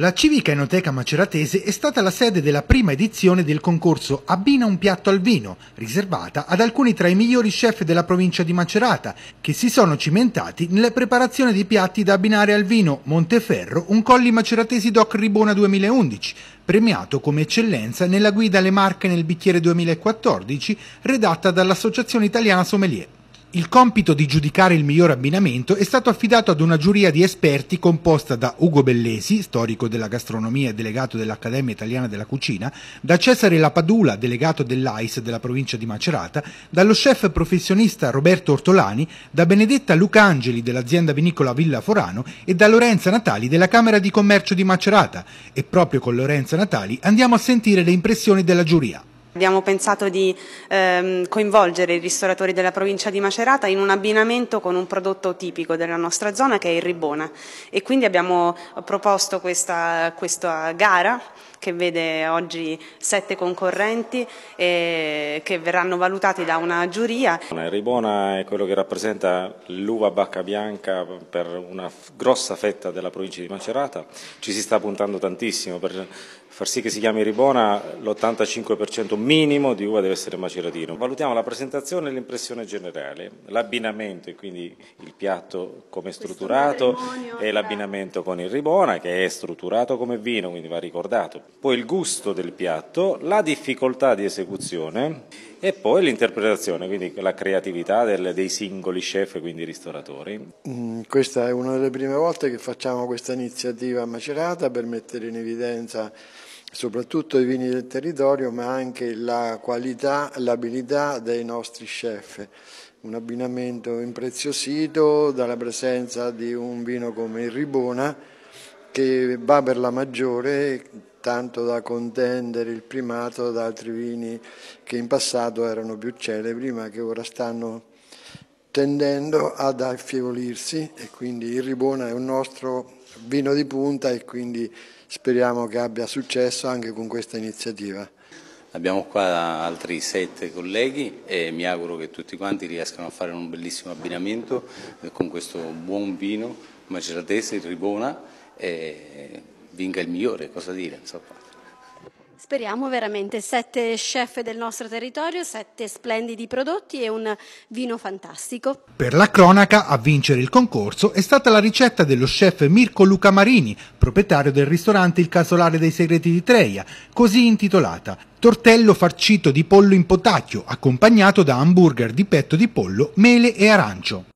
La Civica Enoteca Maceratese è stata la sede della prima edizione del concorso Abbina un piatto al vino, riservata ad alcuni tra i migliori chef della provincia di Macerata, che si sono cimentati nella preparazione di piatti da abbinare al vino Monteferro, un colli maceratesi Doc Ribona 2011, premiato come eccellenza nella guida alle Marche nel bicchiere 2014, redatta dall'Associazione Italiana Sommelier. Il compito di giudicare il miglior abbinamento è stato affidato ad una giuria di esperti composta da Ugo Bellesi, storico della gastronomia e delegato dell'Accademia Italiana della Cucina, da Cesare Lapadula, delegato dell'AIS della provincia di Macerata, dallo chef professionista Roberto Ortolani, da Benedetta Lucangeli dell'azienda vinicola Villa Forano e da Lorenza Natali della Camera di Commercio di Macerata. E proprio con Lorenza Natali andiamo a sentire le impressioni della giuria. Abbiamo pensato di ehm, coinvolgere i ristoratori della provincia di Macerata in un abbinamento con un prodotto tipico della nostra zona che è il ribona e quindi abbiamo proposto questa, questa gara che vede oggi sette concorrenti eh, che verranno valutati da una giuria. Il ribona è quello che rappresenta l'uva bacca bianca per una grossa fetta della provincia di Macerata, ci si sta puntando tantissimo per far sì che si chiami Ribona l'85% minimo di uva deve essere maceratino. Valutiamo la presentazione e l'impressione generale, l'abbinamento e quindi il piatto come strutturato e l'abbinamento con il Ribona che è strutturato come vino, quindi va ricordato. Poi il gusto del piatto, la difficoltà di esecuzione e poi l'interpretazione, quindi la creatività del, dei singoli chef e quindi ristoratori. Mm, questa è una delle prime volte che facciamo questa iniziativa Macerata per mettere in evidenza soprattutto i vini del territorio, ma anche la qualità, l'abilità dei nostri chef. Un abbinamento impreziosito dalla presenza di un vino come il Ribona, che va per la maggiore, tanto da contendere il primato da altri vini che in passato erano più celebri, ma che ora stanno tendendo ad affievolirsi e quindi il Ribona è un nostro vino di punta e quindi speriamo che abbia successo anche con questa iniziativa. Abbiamo qua altri sette colleghi e mi auguro che tutti quanti riescano a fare un bellissimo abbinamento con questo buon vino maceratese, ribona e vinca il migliore, cosa dire insomma. Speriamo veramente sette chef del nostro territorio, sette splendidi prodotti e un vino fantastico. Per la cronaca, a vincere il concorso è stata la ricetta dello chef Mirko Luca Marini, proprietario del ristorante Il Casolare dei Segreti di Treia, così intitolata Tortello farcito di pollo in potacchio, accompagnato da hamburger di petto di pollo, mele e arancio.